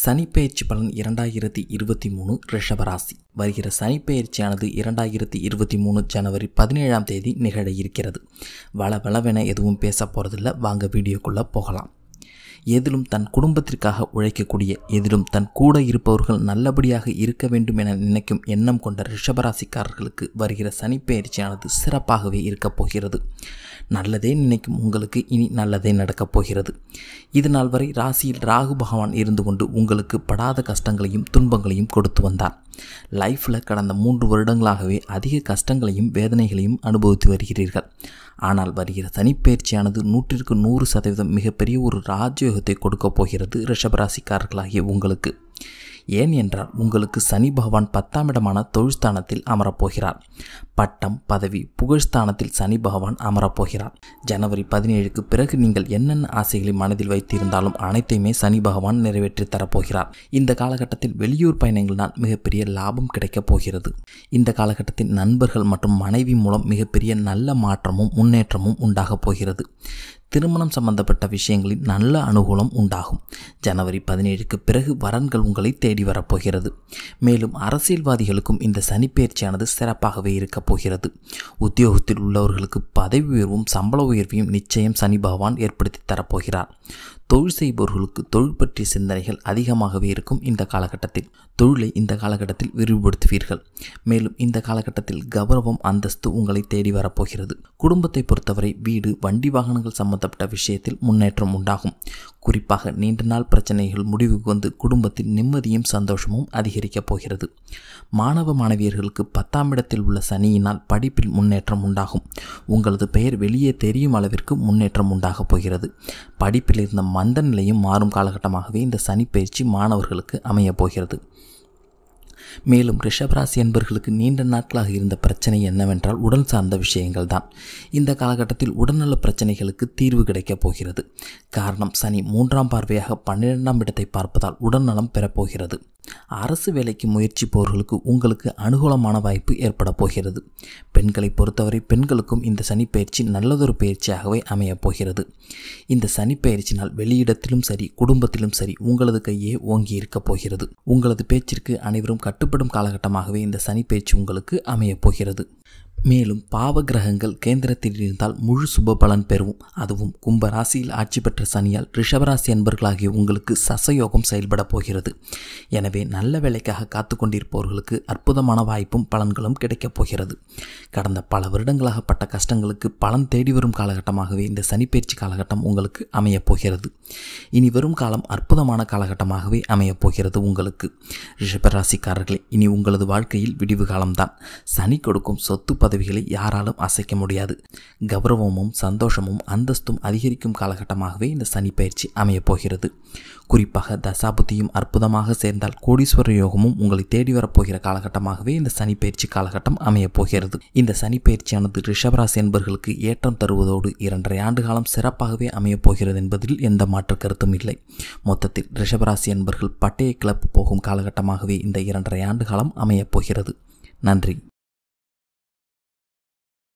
சனிப்பெயர்ச்சி பலன் இரண்டாயிரத்தி இருபத்தி மூணு ரிஷபராசி வருகிற சனிப்பெயர்ச்சியானது இரண்டாயிரத்தி இருபத்தி மூணு ஜனவரி பதினேழாம் தேதி நிகழ இருக்கிறது வள வளவென எதுவும் பேச போகிறதில்ல வாங்க வீடியோக்குள்ளே போகலாம் எதிலும் தன் குடும்பத்திற்காக உழைக்கக்கூடிய எதிலும் தன் கூட இருப்பவர்கள் நல்லபடியாக இருக்க வேண்டும் என நினைக்கும் எண்ணம் கொண்ட ரிஷபராசிக்காரர்களுக்கு வருகிற சனிப்பெயர்ச்சியானது சிறப்பாகவே இருக்கப் போகிறது நல்லதே நினைக்கும் உங்களுக்கு இனி நல்லதே நடக்கப் போகிறது இது நாள் வரை ராசியில் ராகு பகவான் இருந்து கொண்டு உங்களுக்கு படாத கஷ்டங்களையும் துன்பங்களையும் கொடுத்து வந்தார் லைஃப்பில் கடந்த மூன்று வருடங்களாகவே அதிக கஷ்டங்களையும் வேதனைகளையும் அனுபவித்து வருகிறீர்கள் ஆனால் வருகிற சனிப்பயிற்சியானது நூற்றிற்கு நூறு சதவீதம் மிகப்பெரிய ஒரு ராஜயோகத்தை கொடுக்கப் போகிறது ரிஷபராசிக்காரர்களாகிய உங்களுக்கு ஏன் என்றால் உங்களுக்கு சனி பகவான் பத்தாம் இடமான தொழில்ஸ்தானத்தில் அமரப்போகிறார் பட்டம் பதவி புகழ்ஸ்தானத்தில் சனி பகவான் அமரப்போகிறார் ஜனவரி பதினேழுக்கு பிறகு நீங்கள் என்னென்ன ஆசைகளை மனதில் வைத்திருந்தாலும் அனைத்தையுமே சனி பகவான் நிறைவேற்றி தரப்போகிறார் இந்த காலகட்டத்தில் வெளியூர் பயணங்களினால் மிகப்பெரிய லாபம் கிடைக்கப் போகிறது இந்த காலகட்டத்தில் நண்பர்கள் மற்றும் மனைவி மூலம் மிகப்பெரிய நல்ல மாற்றமும் முன்னேற்றமும் உண்டாகப் போகிறது திருமணம் சம்பந்தப்பட்ட விஷயங்களில் நல்ல அனுகூலம் உண்டாகும் ஜனவரி பதினேழுக்கு பிறகு வரன்கள் உங்களை தேடி வரப்போகிறது மேலும் அரசியல்வாதிகளுக்கும் இந்த சனிப்பெயர்ச்சியானது சிறப்பாகவே இருக்கப் போகிறது உத்தியோகத்தில் உள்ளவர்களுக்கு பதவி உயர்வும் சம்பள உயர்வையும் நிச்சயம் சனி பகவான் ஏற்படுத்தி தரப்போகிறார் தொழில் செய்பவர்களுக்கு தொழில் பற்றிய சிந்தனைகள் அதிகமாகவே இருக்கும் இந்த காலகட்டத்தில் தொழிலை இந்த காலகட்டத்தில் விரிவுபடுத்துவீர்கள் மேலும் இந்த காலகட்டத்தில் கௌரவம் அந்தஸ்து உங்களை தேடி வரப்போகிறது குடும்பத்தை பொறுத்தவரை வீடு வண்டி வாகனங்கள் சம்பந்தப்பட்ட விஷயத்தில் முன்னேற்றம் உண்டாகும் குறிப்பாக நீண்ட நாள் பிரச்சனைகள் முடிவுக்கு வந்து குடும்பத்தின் நிம்மதியும் சந்தோஷமும் அதிகரிக்கப் போகிறது மாணவ மாணவியர்களுக்கு பத்தாம் இடத்தில் உள்ள சனியினால் படிப்பில் முன்னேற்றம் உண்டாகும் உங்களது பெயர் வெளியே தெரியும் அளவிற்கு முன்னேற்றம் உண்டாகப் போகிறது படிப்பில் இருந்த மந்த நிலையும் மாறும் காலகட்டமாகவே இந்த சனி பயிற்சி மாணவர்களுக்கு அமையப் போகிறது மேலும் ரிஷபராசி என்பர்களுக்கு நீண்ட நாட்களாக இருந்த பிரச்சனை என்னவென்றால் உடல் சார்ந்த விஷயங்கள் தான் இந்த காலகட்டத்தில் உடல்நல பிரச்சனைகளுக்கு தீர்வு கிடைக்கப் போகிறது காரணம் சனி மூன்றாம் பார்வையாக பன்னிரெண்டாம் இடத்தை பார்ப்பதால் உடல்நலம் பெறப்போகிறது அரசு வேலைக்கு முயற்சிப்பவர்களுக்கு உங்களுக்கு அனுகூலமான வாய்ப்பு ஏற்பட போகிறது பெண்களை பொறுத்தவரை பெண்களுக்கும் இந்த சனி பயிற்சி நல்லதொரு பயிற்சியாகவே அமையப் போகிறது இந்த சனி பயிற்சினால் வெளியிடத்திலும் சரி குடும்பத்திலும் சரி உங்களது கையே ஓங்கி இருக்கப் போகிறது உங்களது பேச்சிற்கு அனைவரும் கட்ட கட்டுப்படும் காலகட்டமாகவே இந்த சனி உங்களுக்கு அமையப் போகிறது மேலும் பாவ கிரகங்கள் கேந்திரத்தில் இருந்தால் முழு சுப பலன் பெறுவோம் அதுவும் கும்ப ராசியில் ஆட்சி பெற்ற சனியால் ரிஷபராசி அன்பர்களாகிய உங்களுக்கு சசயோகம் செயல்பட போகிறது எனவே நல்ல வேலைக்காக காத்து கொண்டிருப்பவர்களுக்கு அற்புதமான வாய்ப்பும் பலன்களும் கிடைக்கப் போகிறது கடந்த பல வருடங்களாக பட்ட கஷ்டங்களுக்கு பலன் தேடி வரும் காலகட்டமாகவே இந்த சனிப்பயிற்சி காலகட்டம் உங்களுக்கு அமையப் போகிறது இனி வரும் காலம் அற்புதமான காலகட்டமாகவே அமையப் போகிறது உங்களுக்கு ரிஷபராசிக்காரர்களே இனி உங்களது வாழ்க்கையில் விடிவு காலம்தான் சனி கொடுக்கும் சொத்து பதவிகளை யாராலும் அசைக்க முடியாது கௌரவமும் சந்தோஷமும் அந்தஸ்தும் அதிகரிக்கும் காலகட்டமாகவே இந்த சனி பயிற்சி அமையப் போகிறது குறிப்பாக தசாபுத்தியும் அற்புதமாக சேர்ந்தால் கோடீஸ்வர யோகமும் உங்களை தேடி வரப்போகிற காலகட்டமாகவே இந்த சனி பயிற்சி காலகட்டம் அமையப் போகிறது இந்த சனி பயிற்சியானது ரிஷபராசி என்பர்களுக்கு ஏற்றம் தருவதோடு இரண்டரை ஆண்டு காலம் சிறப்பாகவே அமையப் போகிறது என்பதில் எந்த மாற்று கருத்தும் இல்லை மொத்தத்தில் ரிஷபராசி என்பர்கள் பட்டய கிளப்பு போகும் காலகட்டமாகவே இந்த இரண்டரை ஆண்டு காலம் அமையப் போகிறது நன்றி